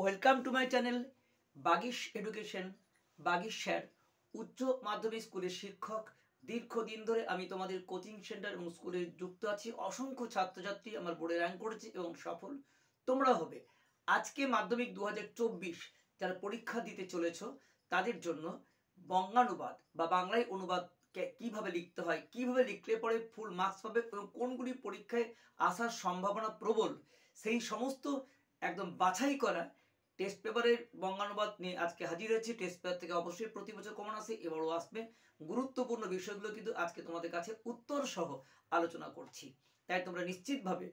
welcome to my channel Bagish education Bagish sir উচ্চ মাধ্যমিক স্কুলের শিক্ষক দীর্ঘদিন ধরে আমি তোমাদের কোচিং সেন্টার এবং স্কুলে যুক্ত আছি অসংখ্য ছাত্রছাত্রী আমার বোর্ডে র্যাঙ্ক করেছে এবং সফল তোমরা হবে আজকে মাধ্যমিক দু যারা পরীক্ষা দিতে চলেছ তাদের জন্য বঙ্গানুবাদ বা বাংলায় অনুবাদ কিভাবে লিখতে হয় কিভাবে লিখলে পরে ফুল মার্কস পাবে এবং কোনগুলি পরীক্ষায় আসার সম্ভাবনা প্রবল সেই সমস্ত একদম বাছাই করা টেস্ট পেপারের বঙ্গানুবাদ নিয়ে আজকে হাজির হয়েছি টেস্ট পেপার থেকে অবশ্যই প্রতি বছর কমন আসে এবারও আসবে গুরুত্বপূর্ণ বিষয়গুলো কিন্তু আজকে তোমাদের কাছে উত্তর সহ আলোচনা করছি তাই তোমরা নিশ্চিতভাবে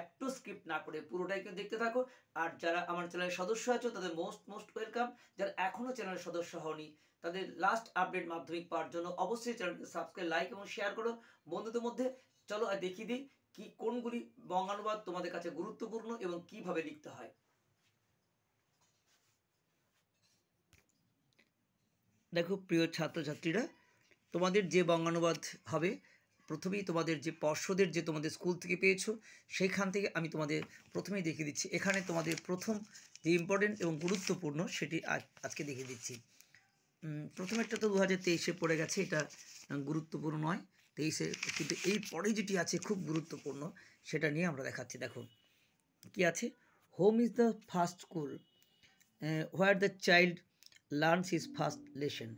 একটু স্ক্রিপ্ট না করে পুরোটাই কিন্তু দেখতে থাকো আর যারা আমার চ্যানেলের সদস্য আছো তাদের মোস্ট মোস্ট ওয়েলকাম যারা এখনও চ্যানেলের সদস্য হওনি তাদের লাস্ট আপডেট মাধ্যমিক পাওয়ার জন্য অবশ্যই চ্যানেলকে সাবস্ক্রাইব লাইক এবং শেয়ার করো বন্ধুদের মধ্যে চলো আর দেখিয়ে দিই কি কোনগুলি বঙ্গানুবাদ তোমাদের কাছে গুরুত্বপূর্ণ এবং কিভাবে লিখতে হয় দেখো প্রিয় ছাত্রছাত্রীরা তোমাদের যে বঙ্গানুবাদ হবে প্রথমেই তোমাদের যে পর্ষদের যে তোমাদের স্কুল থেকে পেয়েছো সেইখান থেকে আমি তোমাদের প্রথমেই দেখিয়ে দিচ্ছি এখানে তোমাদের প্রথম যে ইম্পর্টেন্ট এবং গুরুত্বপূর্ণ সেটি আজকে দেখিয়ে দিচ্ছি প্রথমেরটা তো দু হাজার তেইশে পড়ে গেছে এটা গুরুত্বপূর্ণ নয় তেইশে কিন্তু এই পরে যেটি আছে খুব গুরুত্বপূর্ণ সেটা নিয়ে আমরা দেখাচ্ছি দেখো কি আছে home is the first school where the child learns is first lesson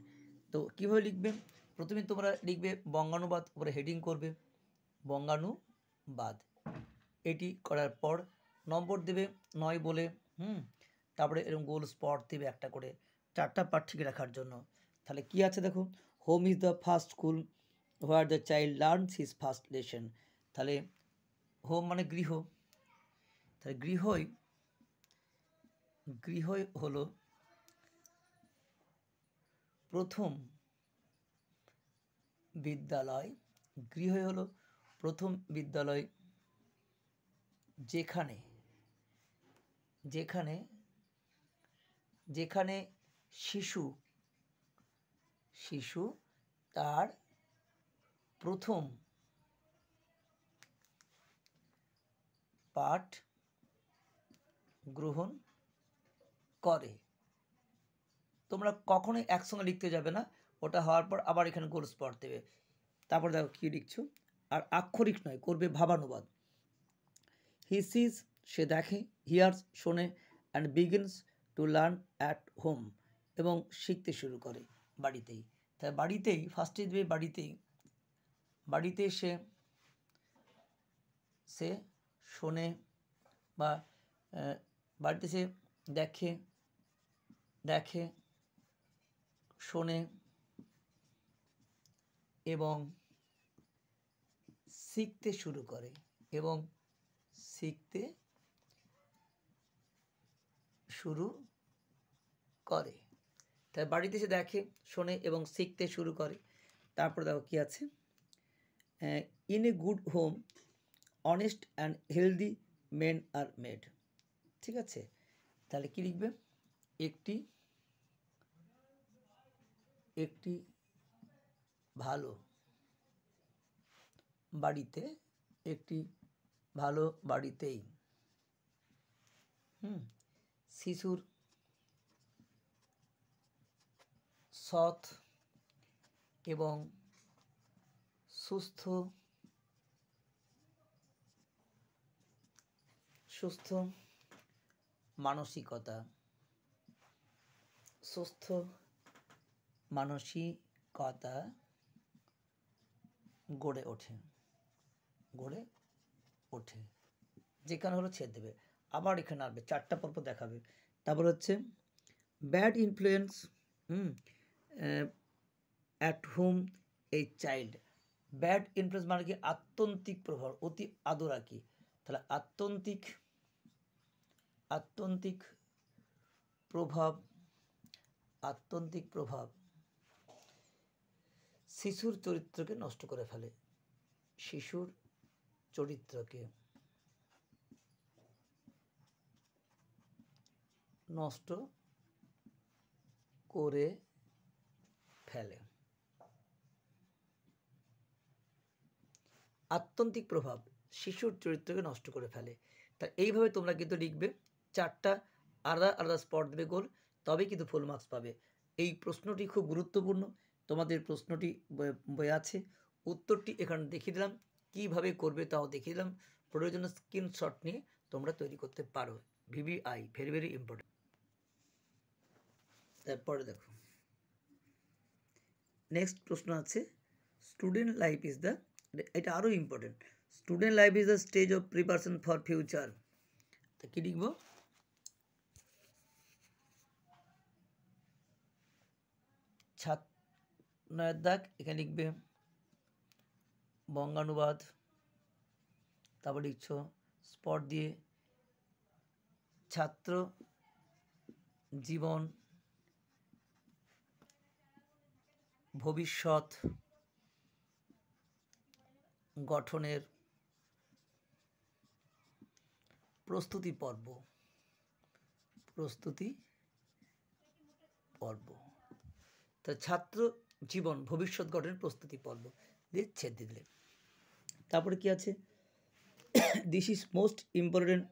তো কীভাবে লিখবে প্রথমে তোমরা লিখবে বঙ্গানুবাদ উপরে হেডিং করবে বঙ্গানুবাদ এটি করার পর নম্বর দেবে নয় বলে হুম তারপরে এরকম গোল স্পট দেবে একটা করে চারটা পার্ট ঠিক রাখার জন্য তাহলে কি আছে দেখো home is the first school where the child learns his first lesson তাহলে হোম মানে গৃহ তাহলে গৃহই গৃহই হলো প্রথম বিদ্যালয় গৃহে হলো প্রথম বিদ্যালয় যেখানে যেখানে যেখানে শিশু শিশু তার প্রথম পাঠ গ্রহণ করে তোমরা কখনোই একসঙ্গে লিখতে যাবে না ওটা হওয়ার পর আবার এখানে গোল স্পট দেবে তারপর দেখো কী লিখছো আর আক্ষরিক নয় করবে ভাবানুবাদ হি সিজ সে দেখে হিয়ার্স শোনে and begins to learn at home এবং শিখতে শুরু করে বাড়িতেই তাই বাড়িতেই ফার্স্টে দেবে বাড়িতেই বাড়িতে সে সে শোনে বা বাড়িতে সে দেখে দেখে শোনে এবং শিখতে শুরু করে এবং শিখতে শুরু করে তাই বাড়িতে এসে দেখে শোনে এবং শিখতে শুরু করে তারপর দেখো কী আছে in a good home honest and healthy men are made ঠিক আছে তাহলে কী লিখবে একটি একটি ভালো বাড়িতে একটি ভালো বাড়িতেই হুম শিশুর সৎ এবং সুস্থ সুস্থ মানসিকতা সুস্থ মানসিকতা গড়ে ওঠে গড়ে ওঠে যেখানে হলো ছেদ দেবে আবার এখানে আসবে চারটা পর্ব দেখাবে তারপর হচ্ছে bad influence hmm at home এই চাইল্ড ব্যাড ইনফ্লুয়েন্স মানে কি আত্যন্তিক প্রভাব অতি আদর আর কি তাহলে আত্যন্তিক আত্যন্তিক প্রভাব আত্যন্তিক প্রভাব শিশুর চরিত্রকে নষ্ট করে ফেলে শিশুর চরিত্রকে নষ্ট করে ফেলে আত্যন্তিক প্রভাব শিশুর চরিত্রকে নষ্ট করে ফেলে তা এইভাবে তোমরা কিন্তু লিখবে চারটা আলাদা আলাদা স্পট দেবে গোল তবে কিন্তু ফুল মার্কস পাবে এই প্রশ্নটি খুব গুরুত্বপূর্ণ তোমাদের প্রশ্নটি বয়ে আছে উত্তরটি এখানে দেখিয়ে দিলাম কীভাবে করবে তাও দেখিয়ে দিলাম প্রয়োজন স্ক্রিনশট নিয়ে তোমরা তৈরি করতে পারো ভিভিআই ভেরি ভেরি ইম্পর্টেন্ট তারপরে দেখো নেক্সট প্রশ্ন আছে স্টুডেন্ট লাইফ ইজ দ্য এটা আরও important student life is the stage of preparation for future তা কী লিখবো নয়ের দাগ এখানে লিখবে বঙ্গানুবাদ তারপর লিখছ স্পট দিয়ে ছাত্র জীবন ভবিষ্যৎ গঠনের প্রস্তুতি পর্ব প্রস্তুতি পর্ব তা ছাত্র জীবন ভবিষ্যৎ গঠনের প্রস্তুতি পর্ব দিয়ে ছেদ তারপরে কি আছে this is most important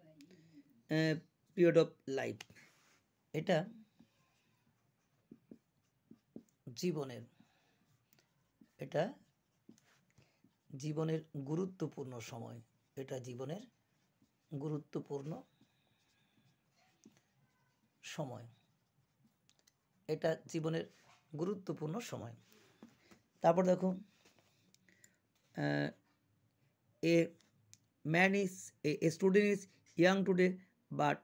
period of life এটা জীবনের এটা জীবনের গুরুত্বপূর্ণ সময় এটা জীবনের গুরুত্বপূর্ণ সময় এটা জীবনের গুরুত্বপূর্ণ সময় তারপর দেখো a man is a student is young today but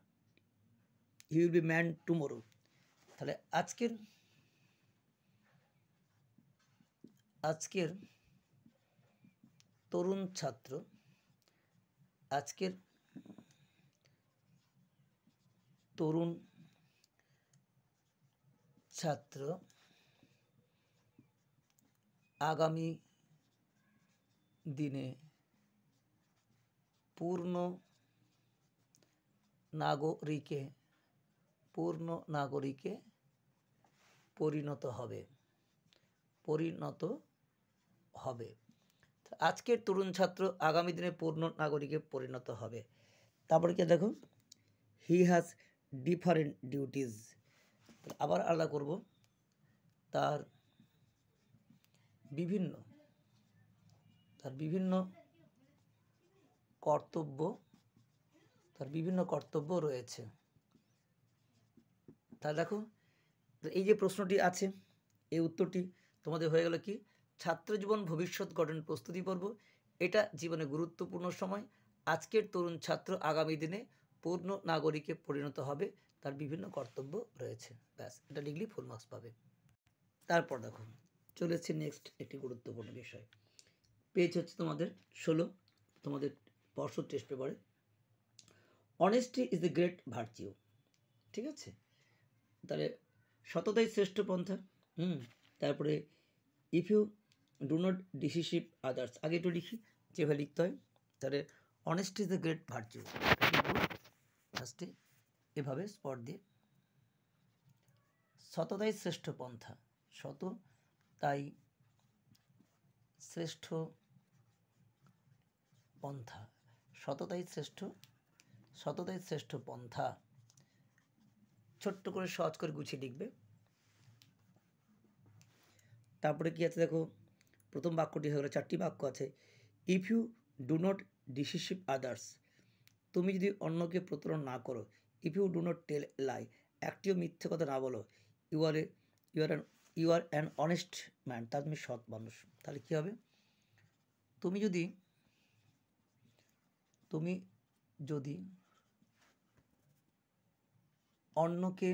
he will be man tomorrow তাহলে আজকের আজকের তরুণ ছাত্র আজকের তরুণ ছাত্র আগামী দিনে পূর্ণ নাগরিকে পূর্ণ নাগরিকে পরিণত হবে পরিণত হবে আজকের তরুণ ছাত্র আগামী দিনে পূর্ণ নাগরিকে পরিণত হবে তারপরে কি দেখো হি হ্যাজ ডিফারেন্ট ডিউটিস আবার আলাদা করব তার বিভিন্ন তার বিভিন্ন কর্তব্য তার বিভিন্ন কর্তব্য রয়েছে তা দেখো এই যে প্রশ্নটি আছে এই উত্তরটি তোমাদের হয়ে গেল কি ছাত্রজীবন ভবিষ্যৎ গঠন প্রস্তুতি পর্ব এটা জীবনে গুরুত্বপূর্ণ সময় আজকের তরুণ ছাত্র আগামী দিনে পূর্ণ নাগরিকে পরিণত হবে তার বিভিন্ন কর্তব্য রয়েছে ব্যাস এটা লিখলেই ফুল মার্কস পাবে তারপর দেখো চলে নেক্সট একটি গুরুত্বপূর্ণ বিষয় পেজ হচ্ছে তোমাদের ষোলো তোমাদের পর্ষদ টেস্ট পেপারে honesty is the great virtue ঠিক আছে তাহলে সততাই শ্রেষ্ঠ পন্থা হুম তারপরে if you do not deceive others আগে একটু লিখি যেভাবে লিখতে হয় তাহলে honest is the great virtue ফার্স্টে এভাবে স্পট দিয়ে সততাই শ্রেষ্ঠ পন্থা সত তাই শ্রেষ্ঠ পন্থা সততাই শ্রেষ্ঠ সততাই শ্রেষ্ঠ পন্থা ছোট্ট করে সহজ করে গুছিয়ে লিখবে তারপরে কি আছে দেখো প্রথম বাক্যটি হয়ে গেলো চারটি বাক্য আছে if you do not deceive others তুমি যদি অন্যকে প্রতারণ না করো if you do not tell lie একটিও মিথ্যে কথা না বলো you are a you are an you are an honest man তা তুমি সৎ মানুষ তাহলে কী হবে তুমি যদি তুমি যদি অন্যকে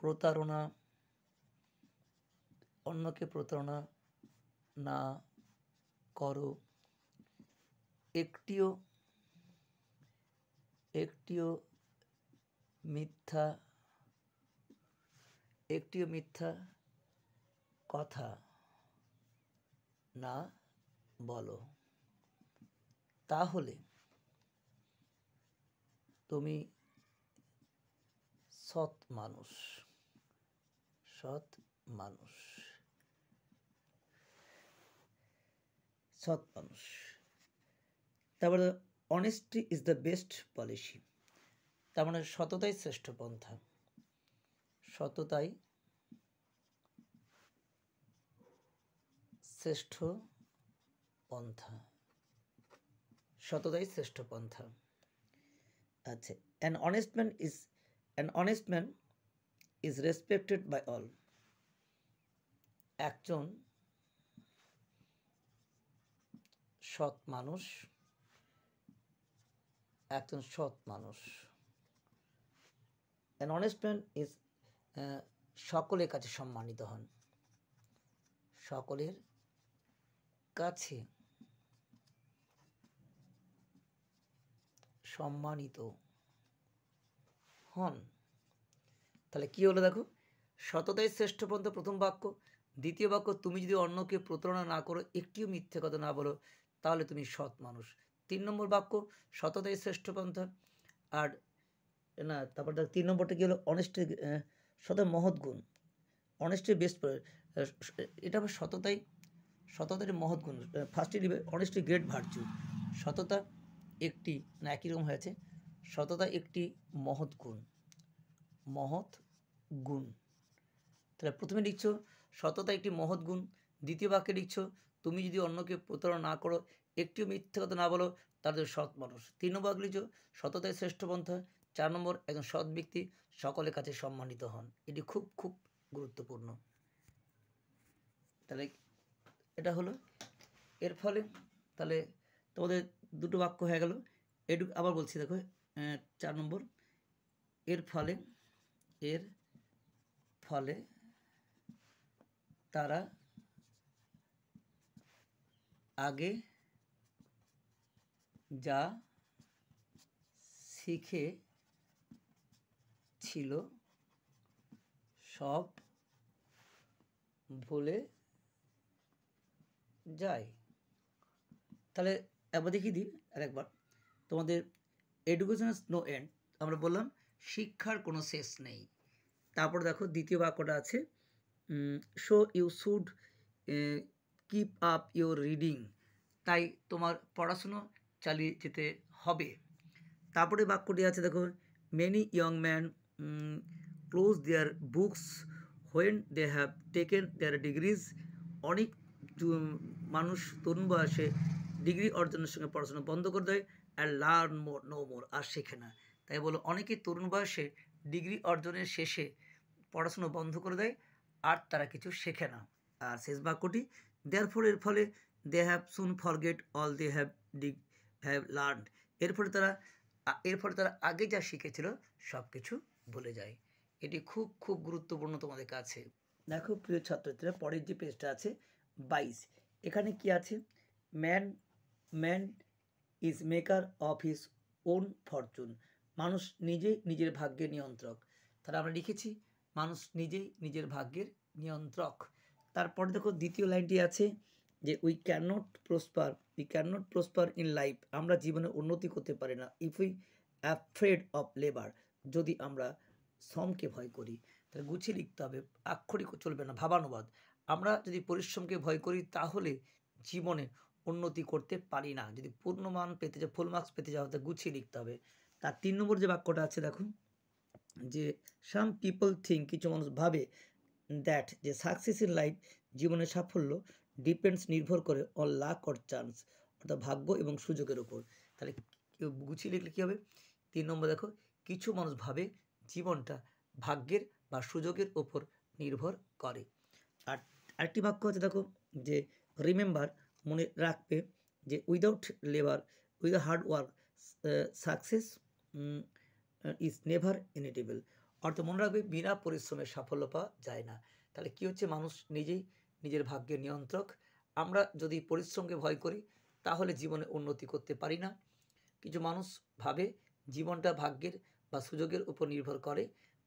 প্রতারণা অন্যকে প্রতারণা না করো একটিও একটিও মিথ্যা একটিও মিথ্যা কথা না বলো তাহলে তুমি সৎ মানুষ সৎ মানুষ সৎ মানুষ তারপরে honesty is the best policy তার মানে সততাই শ্রেষ্ঠ পন্থা সততাই শ্রেষ্ঠ পন্থা সততাই শ্রেষ্ঠ পন্থা আচ্ছা an honest man is an honest man is respected by all একজন সৎ মানুষ একজন সৎ মানুষ অ্যান অনেস্ট ম্যান ইজ সকলের কাছে সম্মানিত হন সকলের কাছে সম্মানিত হন তাহলে কি হলো দেখো সততাই শ্রেষ্ঠ পন্থ প্রথম বাক্য দ্বিতীয় বাক্য তুমি যদি অন্যকে প্রতারণা না করো একটিও মিথ্যে কথা না বলো তাহলে তুমি সৎ মানুষ তিন নম্বর বাক্য সততাই শ্রেষ্ঠ পন্থা আর না তারপর দেখ তিন নম্বরটা কী হলো অনেস্টের সদা মহৎ গুণ অনেস্টি বেস্ট এটা আবার সততাই সততার মহৎ গুণ ফার্স্টলি অনেস্টলি গ্রেট ভার্চু সততা একটি না একই রকম হয়েছে সততা একটি মহৎ গুণ মহৎ গুণ তাহলে প্রথমে লিখছো সততা একটি মহৎ গুণ দ্বিতীয় বাক্যে লিখছো তুমি যদি অন্যকে প্রতারণা না করো একটিও মিথ্যা কথা না বলো তাদের সৎ মানুষ তিন নম্বর বাক্য লিখছো সততায় শ্রেষ্ঠ পন্থা চার নম্বর একজন সৎ ব্যক্তি সকলের কাছে সম্মানিত হন এটি খুব খুব গুরুত্বপূর্ণ তাহলে এটা হলো এর ফলে তাহলে তোমাদের দুটো বাক্য হয়ে গেল এটুকু আবার বলছি দেখো চার নম্বর এর ফলে এর ফলে তারা আগে যা শিখে ছিল সব ভুলে যায় তাহলে একবার দেখিয়ে দিই আর একবার তোমাদের এডুকেশন ইজ নো এন্ড আমরা বললাম শিক্ষার কোনো শেষ নেই তারপর দেখো দ্বিতীয় বাক্যটা আছে so you should keep up your reading তাই তোমার পড়াশুনো চালিয়ে যেতে হবে তারপরে বাক্যটি আছে দেখো many young man close their books when they have taken their degrees অনেক মানুষ তরুণ বয়সে ডিগ্রি অর্জনের সঙ্গে পড়াশোনা বন্ধ করে দেয় and learn more no more আর শেখে না তাই বলো অনেকেই তরুণ বয়সে ডিগ্রি অর্জনের শেষে পড়াশুনো বন্ধ করে দেয় আর তারা কিছু শেখে না আর শেষ বাক্যটি দেয়ার ফোর এর ফলে they have soon forget all they have dig have learn এর ফলে তারা এর ফলে তারা আগে যা শিখেছিল সব কিছু ভুলে যায় এটি খুব খুব গুরুত্বপূর্ণ তোমাদের কাছে দেখো প্রিয় ছাত্রছাত্রীরা পরের যে পেজটা আছে বাইশ এখানে কি আছে man man is maker of his own fortune মানুষ নিজেই নিজের ভাগ্যের নিয়ন্ত্রক তাহলে আমরা লিখেছি মানুষ নিজেই নিজের ভাগ্যের নিয়ন্ত্রক তারপর দেখো দ্বিতীয় লাইনটি আছে যে we can not prosper we can not prosper in life আমরা জীবনে উন্নতি করতে পারি না if we afraid of labour যদি আমরা শ্রমকে ভয় করি তাহলে গুছিয়ে লিখতে হবে আক্ষরিক চলবে না ভাবানুবাদ আমরা যদি পরিশ্রমকে ভয় করি তাহলে জীবনে উন্নতি করতে পারি না যদি পূর্ণমান পেতে যা ফুল মার্কস পেতে যাওয়া গুছিয়ে লিখতে হবে তার তিন নম্বর যে বাক্যটা আছে দেখুন যে সাম পিপল থিঙ্ক কিছু মানুষ ভাবে দ্যাট যে সাকসেস ইন লাইফ জীবনের সাফল্য ডিপেন্ডস নির্ভর করে অন লাক অর চান্স অর্থাৎ ভাগ্য এবং সুযোগের উপর তাহলে গুছিয়ে লিখলে কী হবে তিন নম্বর দেখো কিছু মানুষ ভাবে জীবনটা ভাগ্যের বা সুযোগের ওপর নির্ভর করে আর আরেকটি বাক্য হচ্ছে দেখো যে রিমেম্বার মনে রাখবে যে without labour without hard work success is never inevitable অর্থাৎ মনে রাখবে বিনা পরিশ্রমে সাফল্য পাওয়া যায় না তাহলে কি হচ্ছে মানুষ নিজেই নিজের ভাগ্যের নিয়ন্ত্রক আমরা যদি পরিশ্রমকে ভয় করি তাহলে জীবনে উন্নতি করতে পারি না কিছু মানুষ ভাবে জীবনটা ভাগ্যের বা সুযোগের উপর নির্ভর করে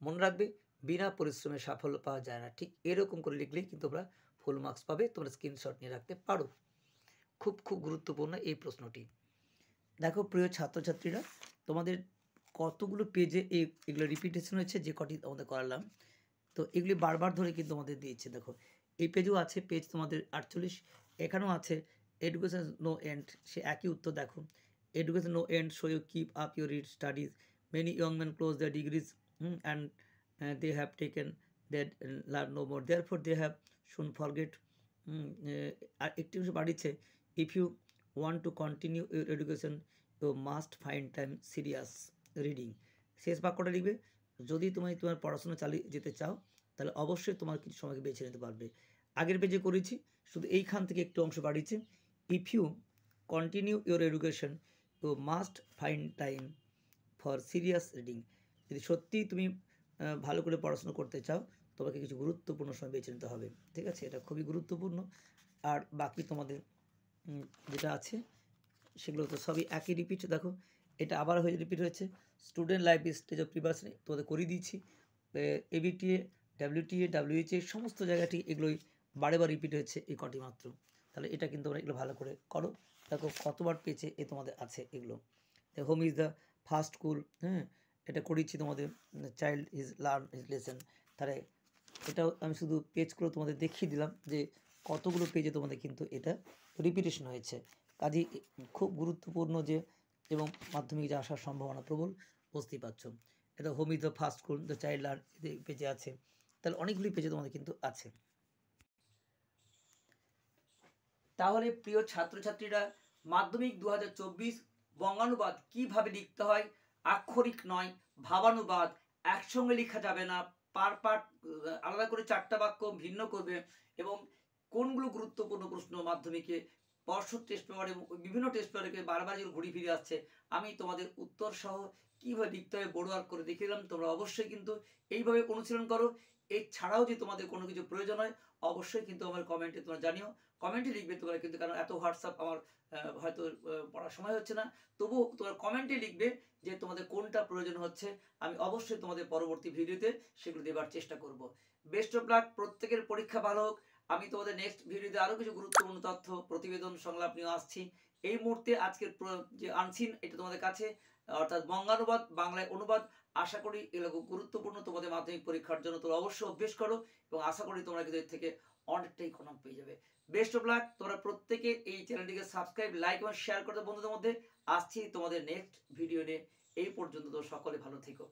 মনে রাখবে বিনা পরিশ্রমে সাফল্য পাওয়া যায় না ঠিক এরকম করে লিখলেই কিন্তু তোমরা ফুল মার্কস পাবে তোমরা স্ক্রিনশট নিয়ে রাখতে পারো খুব খুব গুরুত্বপূর্ণ এই প্রশ্নটি দেখো প্রিয় ছাত্রছাত্রীরা তোমাদের কতগুলো পেজে এগুলো রিপিটেশন হয়েছে যে কটি আমাদের করালাম তো এগুলি বারবার ধরে কিন্তু আমাদের দিয়েছে দেখো এই পেজও আছে পেজ তোমাদের আটচল্লিশ এখানেও আছে এডুকেশন নো এন্ড সে একই উত্তর দেখো education no end so you keep up your read studies many young man close the degrees and Uh, they have taken that uh, learn no more therefore they have soon forget আর একটি অংশ বাড়িছে if you want to continue your education you must find time serious reading শেষ বাক্যটা লিখবে যদি তুমি তোমার পড়াশোনা চালিয়ে যেতে চাও তাহলে অবশ্যই তোমার কিছু সময়কে বেছে নিতে পারবে আগের পেজে করেছি শুধু এইখান থেকে একটু অংশ বাড়িয়েছে if you continue your education you must find time for serious reading যদি সত্যিই তুমি ভালো করে পড়াশোনা করতে চাও তোমাকে কিছু গুরুত্বপূর্ণ সময় বেছে নিতে হবে ঠিক আছে এটা খুবই গুরুত্বপূর্ণ আর বাকি তোমাদের যেটা আছে সেগুলো তো সবই একই রিপিট দেখো এটা আবার হয়ে রিপিট হয়েছে student life stage of preparation তোমাদের করিয়ে দিয়েছি এবিটিএ ডাব্লিউটিএ ডাব্লিউএচএ সমস্ত জায়গাটি এগুলোই বারে বার রিপিট হয়েছে এই কটি মাত্র তাহলে এটা কিন্তু তোমরা এগুলো ভালো করে করো দেখো কতবার পেয়েছে এ তোমাদের আছে এগুলো home is the first school হ্যাঁ এটা করিয়েছি তোমাদের child is learn is lesson তাহলে এটাও আমি শুধু পেজগুলো তোমাদের দেখিয়ে দিলাম যে কতগুলো পেজে তোমাদের কিন্তু এটা রিপিটেশন হয়েছে কাজে খুব গুরুত্বপূর্ণ যে এবং মাধ্যমিক যে আসার সম্ভাবনা প্রবল বুঝতেই পারছো এটা home is the first school the child learn পেজে আছে তাহলে অনেকগুলি পেজে তোমাদের কিন্তু আছে তাহলে প্রিয় ছাত্রছাত্রীরা মাধ্যমিক দু হাজার চব্বিশ বঙ্গানুবাদ কিভাবে লিখতে হয় আক্ষরিক নয় ভাবানুবাদ একসঙ্গে লেখা যাবে না পার পার আলাদা করে চারটা বাক্য ভিন্ন করবে এবং কোনগুলো গুরুত্বপূর্ণ প্রশ্ন মাধ্যমিকে পর্ষদ টেস্ট পেপারে বিভিন্ন টেস্ট পেপারকে বারবার যেগুলো ঘুরি ফিরে আসছে আমি তোমাদের উত্তর সহ কীভাবে লিখতে হবে বড় করে দেখিয়ে দিলাম তোমরা অবশ্যই কিন্তু এইভাবে অনুশীলন করো এছাড়াও যে তোমাদের কোনো কিছু প্রয়োজন হয় অবশ্যই কিন্তু আমার কমেন্টে তোমরা জানিও কমেন্টে লিখবে তোমরা কিন্তু কারণ এত হোয়াটসঅ্যাপ আমার হয়তো পড়ার সময় হচ্ছে না তবু তোমরা কমেন্টে লিখবে যে তোমাদের কোনটা প্রয়োজন হচ্ছে আমি অবশ্যই তোমাদের পরবর্তী ভিডিওতে সেগুলো দেবার চেষ্টা করব বেস্ট অফ লাক প্রত্যেকের পরীক্ষা ভালো হোক আমি তোমাদের নেক্সট ভিডিওতে আরও কিছু গুরুত্বপূর্ণ তথ্য প্রতিবেদন সংলাপ নিয়ে আসছি এই মুহূর্তে আজকের যে আনসিন এটা তোমাদের কাছে অর্থাৎ বঙ্গানুবাদ বাংলায় অনুবাদ আশা করি এগুলো গুরুত্বপূর্ণ তোমাদের মাধ্যমিক পরীক্ষার জন্য তোমরা অবশ্যই অভ্যেস করো এবং আশা করি তোমরা কিন্তু এর থেকে অনেকটাই কনম পেয়ে যাবে বেস্ট অফ লাক তোমরা প্রত্যেকে এই চ্যানেলটিকে সাবস্ক্রাইব লাইক এবং শেয়ার করতে বন্ধুদের মধ্যে আসছি তোমাদের নেক্সট ভিডিও নিয়ে এই পর্যন্ত তো সকলে ভালো থেকো